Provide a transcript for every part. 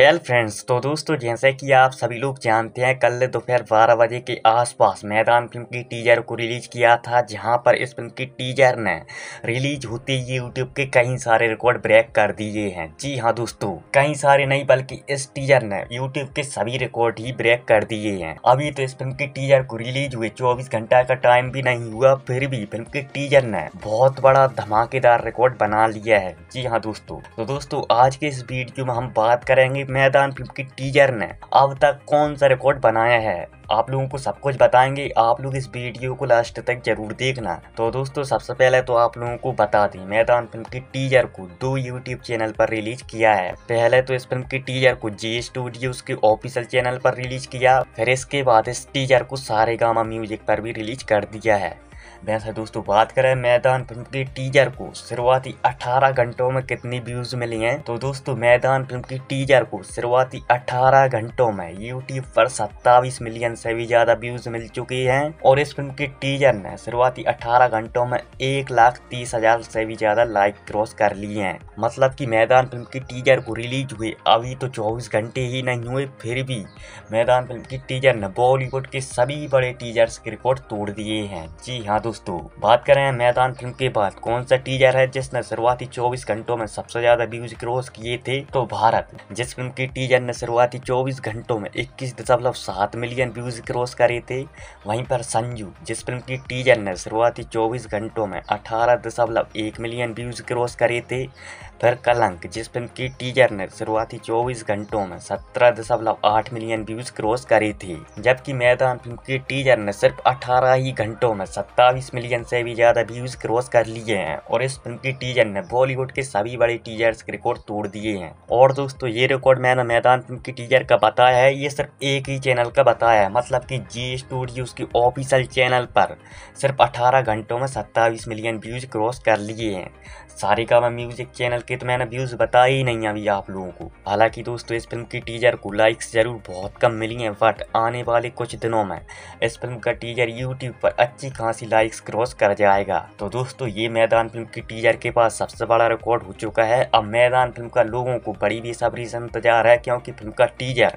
well friends तो दोस्तों जैसे कि आप सभी लोग जानते हैं कल दोपहर बारह बजे के आसपास मैदान फिल्म की टीजर को रिलीज किया था जहां पर इस फिल्म की टीजर ने रिलीज होते ही यूट्यूब के कई सारे रिकॉर्ड ब्रेक कर दिए हैं जी हां दोस्तों कई सारे नहीं बल्कि इस टीजर ने यूट्यूब के सभी रिकॉर्ड ही ब्रेक कर दिए हैं अभी तो इस फिल्म की टीजर को रिलीज हुए चौबीस घंटा का टाइम भी नहीं हुआ फिर भी फिल्म की टीजर ने बहुत बड़ा धमाकेदार रिकॉर्ड बना लिया है जी हाँ दोस्तों तो दोस्तों आज के इस वीडियो में हम बात करेंगे मैदान फिल्म की टीजर ने अब तक कौन सा रिकॉर्ड बनाया है आप लोगों को सब कुछ बताएंगे आप लोग इस वीडियो को लास्ट तक जरूर देखना तो दोस्तों सबसे पहले तो आप लोगों को बता दें मैदान फिल्म की टीजर को दो यूट्यूब चैनल पर रिलीज किया है पहले तो इस फिल्म की टीजर को जी स्टूडियो के ऑफिशियल चैनल पर रिलीज किया फिर इसके बाद इस टीजर को सारे गामा म्यूजिक पर भी रिलीज कर दिया है भैंस है दोस्तों बात करें मैदान फिल्म की टीजर को शुरुआती 18 घंटों में कितनी व्यूज मिली हैं तो दोस्तों मैदान फिल्म की टीजर को शुरुआती 18 घंटों में यूट्यूब पर 27 मिलियन से भी ज्यादा व्यूज मिल चुकी हैं और इस फिल्म की टीजर ने शुरुआती 18 घंटों में एक लाख तीस हजार से भी ज्यादा लाइक क्रॉस कर ली है मतलब की मैदान फिल्म की टीजर को रिलीज हुए अभी तो चौबीस घंटे ही नहीं हुए फिर भी मैदान फिल्म की टीजर ने बॉलीवुड के सभी बड़े टीजर्स के रिकॉर्ड तोड़ दिए हैं जी हाँ हाँ दोस्तों बात कर रहे हैं मैदान फिल्म के बाद कौन सा टीजर है जिसने शुरुआती 24 घंटों में सबसे ज्यादा व्यूज क्रॉस किए थे तो भारत जिस फिल्म के टीजर ने शुरुआती 24 घंटों में इक्कीस दशमलव सात मिलियन व्यूज क्रॉस करे थे वहीं पर संजू जिस फिल्म की टीजर ने शुरुआती चौबीस घंटों में अठारह दशमलव एक मिलियन व्यूज क्रॉस करे थे फिर कलंक जिस फिल्म की टीजर ने शुरुआती 24 घंटों में 17.8 मिलियन व्यूज क्रॉस करे थे जबकि मैदान फिल्म की टीजर ने सिर्फ 18 ही घंटों में सत्तर सत्ताईस मिलियन से भी ज़्यादा व्यूज़ क्रॉस कर लिए हैं और इस फिल्म की टीजर ने बॉलीवुड के सभी बड़े टीजर्स के रिकॉर्ड तोड़ दिए हैं और दोस्तों ये रिकॉर्ड मैंने मैदान फिल्म की टीजर का बताया है ये सिर्फ एक ही चैनल का बताया है मतलब कि जी स्टूडियोज़ की ऑफिशियल चैनल पर सिर्फ अठारह घंटों में सत्ताईस मिलियन व्यूज़ क्रॉस कर लिए हैं सारे का म्यूजिक चैनल के तो मैंने व्यूज़ बताए ही नहीं अभी आप लोगों को हालांकि दोस्तों इस फिल्म की टीजर को लाइक्स जरूर बहुत कम मिली हैं बट आने वाले कुछ दिनों में इस फिल्म का टीजर यूट्यूब पर अच्छी खासी लाइक्स क्रॉस कर जाएगा तो दोस्तों ये मैदान फिल्म की टीजर के पास सबसे बड़ा रिकॉर्ड हो चुका है अब मैदान फिल्म का लोगों को बड़ी बेसब्री से इंतजार है क्योंकि फिल्म का टीजर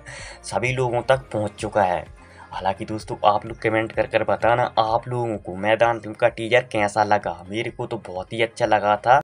सभी लोगों तक पहुँच चुका है हालांकि दोस्तों आप लोग कमेंट कर कर बताना आप लोगों को मैदान फिल्म का टीजर कैसा लगा मेरे को तो बहुत ही अच्छा लगा था